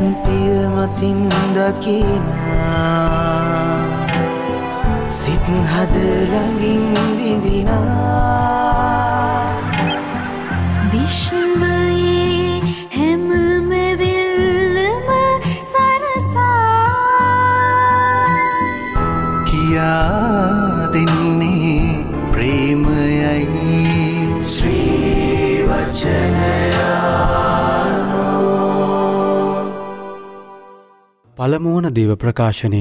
පිය මතින් දකිනා සිත් හද ළඟින් විඳිනා විශ්ම දේව ප්‍රකාශනය.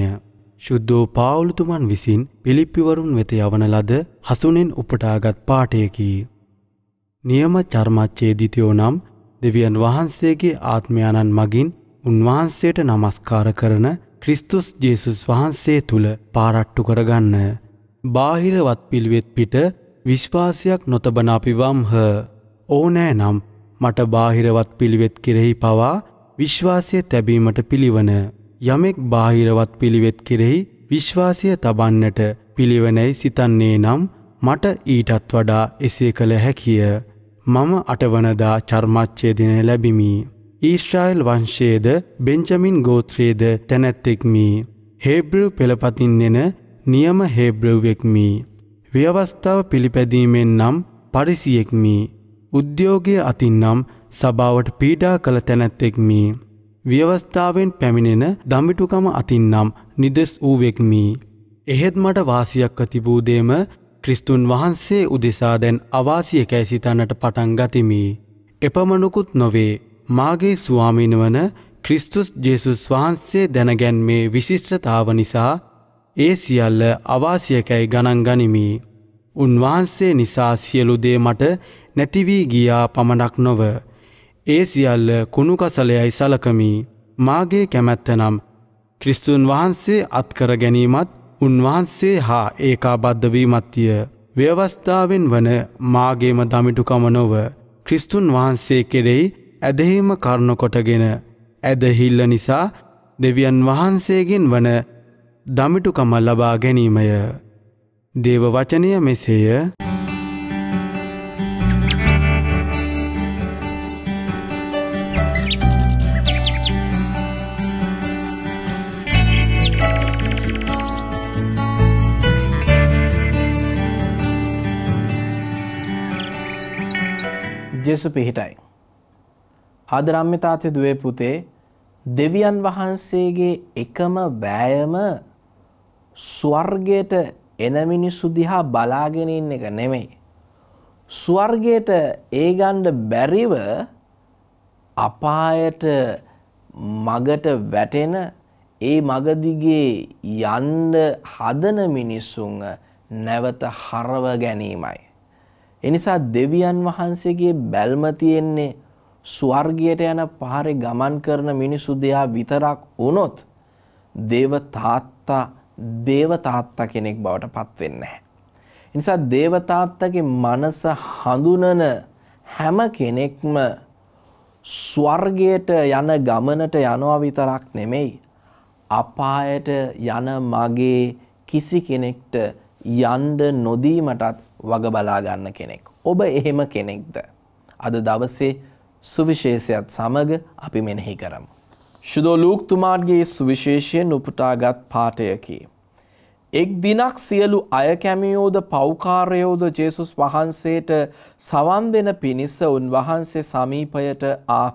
ශුද්ධෝ පාවුලුතුමන් විසින් පිළිප්පිවරුන් වෙත යවන ලද හසුනෙන් උපටාගත් පාඨයකි. නියම චර්මච්ඡේ දිතියෝ නම් දෙවියන් වහන්සේගේ ආත්මයානන් මගින් උන්වහන්සේට නමස්කාර කරන ක්‍රිස්තුස් ජේසුස් වහන්සේ තුළ පාරට්ටු කරගන්න. බාහිර වත් පිළිවෙත් පිට විශ්වාසයක් නොතබන අපි වම්හ. ඕනෑ නම් මට බාහිරවත් පිළිවෙත් කෙරෙහි පවා විශ්වාසය තැබීමට පිළිවන. යමෙක් බාහිරවත් පිළිවෙත් කෙරෙහි විශ්වාසය තබන්නට පිළිවනැයි සිතන්නේ නම් මට ඊටත් වඩා එසේ කළ හැකිය. මම අටවනදා චර්මච්ඡේදින ලැබිමි. ඊශ්‍රායල් වංශයේද බෙන්ජමින් ගෝත්‍රයේද තැනැත්තෙක්මි. හේබ්‍රව් පෙළපතින්නෙන නියම හේබ්‍රව්වෙක්මි. ව්‍යවස්ථාව පිළිපැදීමෙන් නම් පරිසියෙක්මි. උද්‍යෝගය අතින් නම් සභාවට පීඩා කළ තැනැත්තෙක්මි. ව්‍යවස්ථාවෙන් පැමිණෙන දම්බිටුකම අතින්නම් නිදෙස් වූවෙක්මි. එහෙත් මට වාසියක්ව තිබූදේම ක්‍රිස්තුන් වහන්සේ උදෙසා දැන් අවාසිය කැසිතන්නට පටන් ගතිමි. එපමණකුත් නොවේ මාගේ ස්වාමීන් වන ක්‍රිස්තුස් ජෙසුස් වහන්සේ දැනගැන්මේ විශිෂ්ටතාව නිසා ඒ සියල්ල අවාසියකැයි ගණන් ගනිමි. උන්වහන්සේ නිසා සියලු දේ මට නැතිවී ගියා පමණක් නොව ඒ සියල්ල කුණු කසලයයි සලකමි. මාගේ කැමැත්තනම් ක්‍රිස්තුන් වහන්සේ අත්කර ගැනීමත් උන්වහන්සේ හා ඒකාබද්ධ වීමත්තිය ව්‍යවස්ථාවෙන් වන මාගේම දමිටුකම නොව ක්‍රිස්තුන් වහන්සේ කෙරෙහි ඇදහිම කරුණ කොටගෙන ඇදහිල්ල නිසා දෙවියන් වහන්සේගෙන් වන දමිටුකම ලබා ගැනීමය. දේව වචනය මෙසේය. ජෙසු පිහිටයි. ආදරම්්‍ය තාත්‍ය දුවේ පුතේ දෙවියන් වහන්සේගේ එකම වෑයම ස්වර්ගයට එන මිනිස්සු දිහා බලාගෙන ඉන්න එක නෙමෙයි. ස්වර්ගයට ඒ ගන්න බැරිව අපායට මගට වැටෙන ඒ මගදිගේ යන්න හදන මිනිස්සුන් නැවත හරව ගැනීමයි. එනිසා දෙවියන් වහන්සේගේ බැල්ම තියෙන්නේ ස්වර්ගයට යන පාරේ ගමන් කරන මිනිසු දෙයා විතරක් වුණොත් දේව තාත්තා දේව තාත්තා කෙනෙක් බවට පත් වෙන්නේ නැහැ. ඒ නිසා දේව තාත්තගේ මනස හඳුනන හැම කෙනෙක්ම ස්වර්ගයට යන ගමනට යනවා විතරක් නෙමෙයි අපායට යන මගේ කිසි කෙනෙක්ට යන්න නොදීමටත් වග බලා ගන්න කෙනෙක්. ඔබ එහෙම කෙනෙක්ද? අද දවසේ සුවිශේෂයත් සමග අපි මෙනෙහි කරමු. ශුදෝ ලූක් තුමාගේ සුවිශේෂයෙන් උපුටාගත් පාඨයකි. එක් දිනක් සියලු අය කැමියෝද පෞකාරයෝද ජේසුස් වහන්සේට සවන් දෙන පිණිස උන්වහන්සේ සමීපයට ආහ.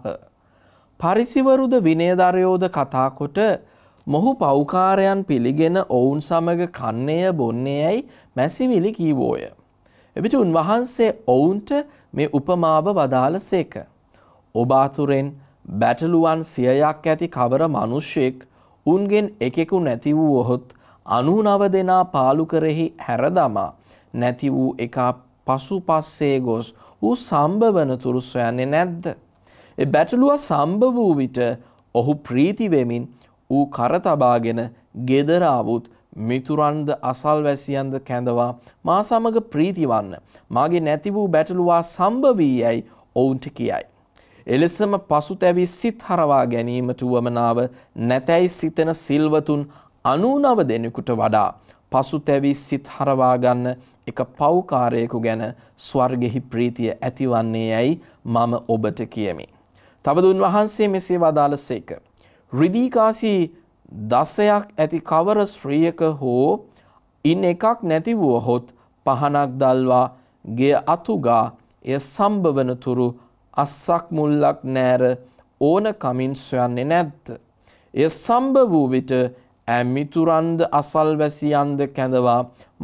පරිසිවරුද විනයදරයෝද කතාකොට මොහු පෞකාරයන් පිළිගෙන ඔවුන් සමග කන්නේය බොන්නේ යැයි මැසිවිලි කීවෝය. එවිට උන්වහන්සේ ඔවුන්ට මේ උපමාව වදාළ සේක. ඔබාතුරෙන් බැටලුවන් සියයක් ඇති කවර මනුෂ්‍යෙක් උන්ගෙන් එකෙකු නැති වූ ඔහොත් අනුනව දෙනා පාලු කරෙහි හැරදමා නැති වූ එකා පසු පස්සේ ගොස් වූ සම්භවන තුරු සොයන්නේ නැද්ද. එ බැටලුව සම්භ වූ විට ඔහු ප්‍රීතිවෙමින් ඌ කරතබාගෙන ගෙදරාවුත් මිතුරන්ද අසල්වැසියන්ද කැඳවා මා සමග ප්‍රීතිවන්න. මගේ නැති වූ බැටලුවා සම්භවී යැයි ඔවුන්ට කියයි. එලෙසම පසුතැවි සිත් හරවා ගැනීමට වුවමනාව නැතැයි සිතන සිල්වතුන් අනූනව දෙනෙකුට වඩා පසුතැවි සිත් හරවාගන්න එක පෞකාරයෙකු ගැන ස්වර්ගෙහි ප්‍රීතිය ඇතිවන්නේ යැයි මම ඔබට කියමි. තබදුන් වහන්සේ මෙසේ වදාළ සේක. රිදීකාසී දස්සයක් ඇති කවර ශ්‍රීයක හෝ ඉන් එකක් නැතිවුවහොත් පහනක් දල්වා ගේ අතුගා එය සම්භවන තුරු අස්සක් මුල්ලක් නෑර ඕන කමින් සොයන්නේ නැද්ද. එය සම්භ වූ විට ඇමිතුරන්ද අසල් වැසියන්ද කැඳවා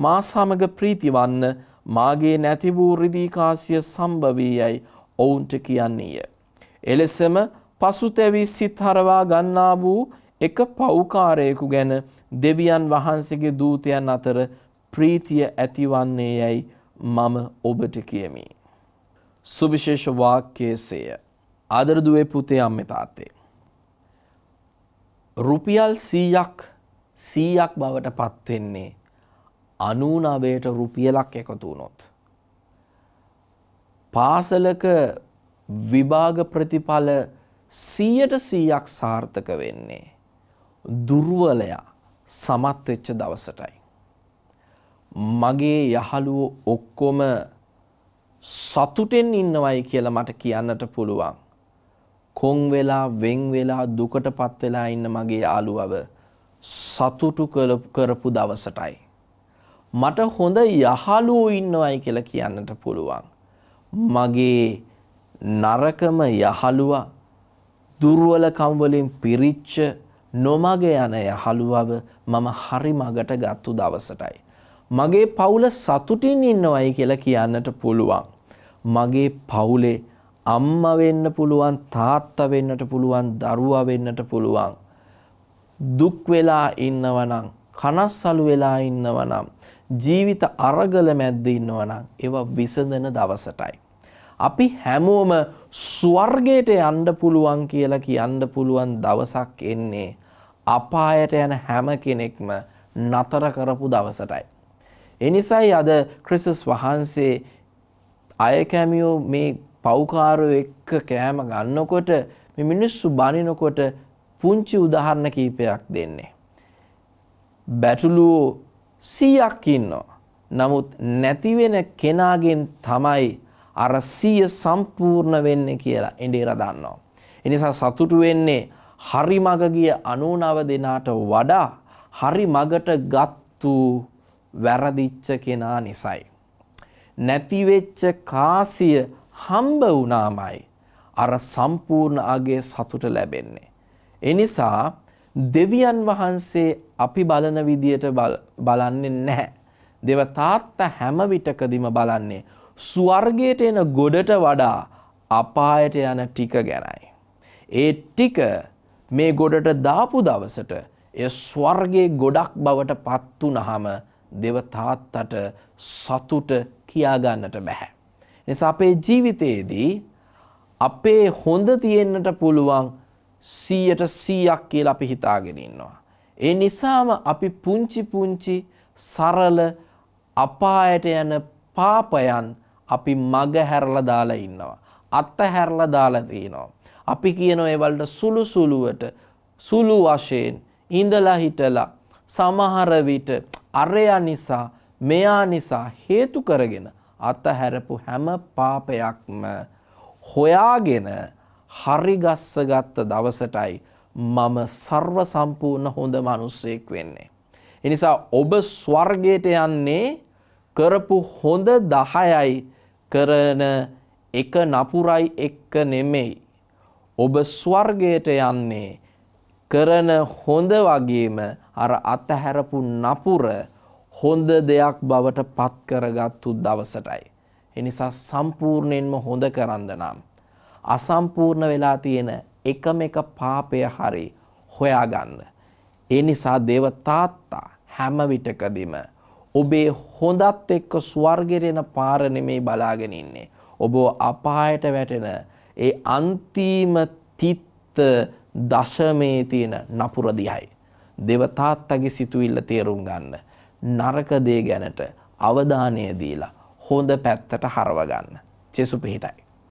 මා සමග ප්‍රීතිවන්න මාගේ නැතිවූ රිදිකාසිය සම්භවී යැයි ඔවුන්ට කියන්නේය. එලෙසම පසුතැවි සිත් හරවා ගන්නා වූ එක පවුකාරයෙකු ගැන දෙවියන් වහන්සේගේ දූතයන් අතර ප්‍රීතිය ඇතිවන්නේ යැයි මම ඔබට කියමි. සුවිශේෂ වාක්‍යයේසේය. ආදරදුවේ පුතේ අම්මේ තාත්තේ. රුපියල් 100ක් 100ක් බවට පත් වෙන්නේ 99ට රුපියලක් එකතු වුණොත්. පාසලක විභාග ප්‍රතිඵල 100ට 100ක් සාර්ථක වෙන්නේ දුර්වලයා සමත් වෙච්ච දවසටයි. මගේ යහළුවෝ ඔක්කොම සතුටෙන් ඉන්නවයි කියලා මට කියන්නට පුළුවන්. කොන් වෙලා වෙන් වෙලා දුකටපත් වෙලා ඉන්න මගේ යාළුවව සතුටු කරපු දවසටයි. මට හොඳ යහළුවෝ ඉන්නවයි කියලා කියන්නට පුළුවන්. මගේ නරකම යහළුවා දුර්වලකම් වලින් පිරිච්ච නොමග යන යහළුවව මම හරි මගට ගත්තු දවසටයි. මගේ පවුල සතුටින් ඉන්නවයි කියලා කියන්නට පුළුවන්. මගේ පවුලේ අම්ම වෙන්න පුළුවන් තාත්තා වෙන්නට පුළුවන් දරුවා වෙන්නට පුළුවන්. දුක් වෙලා ඉන්නවනම් කනස්සලු වෙලා ඉන්නවනම් ජීවිත අරගල මැද්ද ඉන්නවනම් ඒවා විසඳන දවසටයි. අපි හැමෝම ස්වර්ගයට යන්න පුළුවන් කියලා කියන්න පුළුවන් දවසක් එන්නේ අපායට යන හැම කෙනෙක්ම නතර කරපු දවසටයි. එනිසයි අද ක්‍රිසස් වහන්සේ අයකැමියෝ මේ පෞකාරෝ එක්ක කෑම ගන්නකොට මේ මිනිස්සු බනිනකොට පුංචි උදාහරණ කීපයක් දෙන්නේ. බැටලුවෝ සීයක් ඉන්නවා. නමුත් නැතිවෙන කෙනාගෙන් තමයි අර සිය සම්පූර්ණ වෙන්නේ කියලා එඬේර දන්නවා. ඒ නිසා සතුටු වෙන්නේ හරි මග ගිය 99 දෙනාට වඩා හරි මගට ගත්තු වැරදිච්ච කෙනා නිසායි. නැති වෙච්ච කාසිය හම්බ වුණාමයි අර සම්පූර්ණ අගේ සතුට ලැබෙන්නේ. ඒ නිසා දෙවියන් වහන්සේ අපි බලන විදියට බලන්නේ නැහැ. දේව තාත්තා හැම විටකදීම බලන්නේ ස්වර්ගයට එන ගොඩට වඩා අපායට යන ටික ගැනයි. ඒ ටික මේ ගොඩට දාපු දවසට එය ස්වර්ගේ ගොඩක් බවට පත්තු නහම දෙවතාත්තට සතුට කියාගන්නට බැහැ. නිසා අපේ ජීවිතයේදී අපේ හොඳ තියෙන්නට පුළුවන් සීයට සීයක් කියලා අපි හිතාගෙන ඉන්නවා. ඒ නිසාම අපි පුංචි පුංචි සරල අපායට යන පාපයන් අපි මග හැරලා දාලා ඉන්නවා. අත්ත හැරලා දාලා තියෙනවා. අපි කියන ඒවලට සුළු සුළුවට සුළු වශයෙන් ඉඳලා හිටලා සමහර විට අරයා නිසා මෙයා නිසා හේතු කරගෙන අතහැරපු හැම පාපයක්ම හොයාගෙන හරිගස්ස ගත්ත දවසටයි මම සර්ව සම්පූර්ණ හොඳ මනුස්සයෙක් වෙන්නේ. එනිසා ඔබ ස්වර්ගයට යන්නේ කරපු හොඳ දහයයි කරන එක නපුරයි එක්ක නෙමෙයි. ඔබ ස්වර්ගයට යන්නේ කරන හොඳ වගේම අර අතහැරපු නපුර හොඳ දෙයක් බවට පත් කරගත්තු දවසටයි. එනිසා සම්පූර්ණයෙන්ම හොඳ කරන්න නම්. අසම්පූර්ණ වෙලා තියෙන එකම එක පාපය හරි හොයාගන්න. ඒ නිසා දේව තාත්තා හැම විටකදිම ඔබේ හොඳත් එක්ක ස්වර්ගෙරෙන පාර නෙමේ බලාගෙන ඉන්නේ. ඔබ අපායට වැටෙන ඒ අන්තිම තිත්ත දශමේ තියෙන නපුර දිහයි. දෙවතාත්තගේ සිතුවිල්ල තේරුම් ගන්න. නරක දේ ගැනට අවධානය දීලා හොඳ පැත්තට හරව ගන්න. චෙසු පිහිටයි.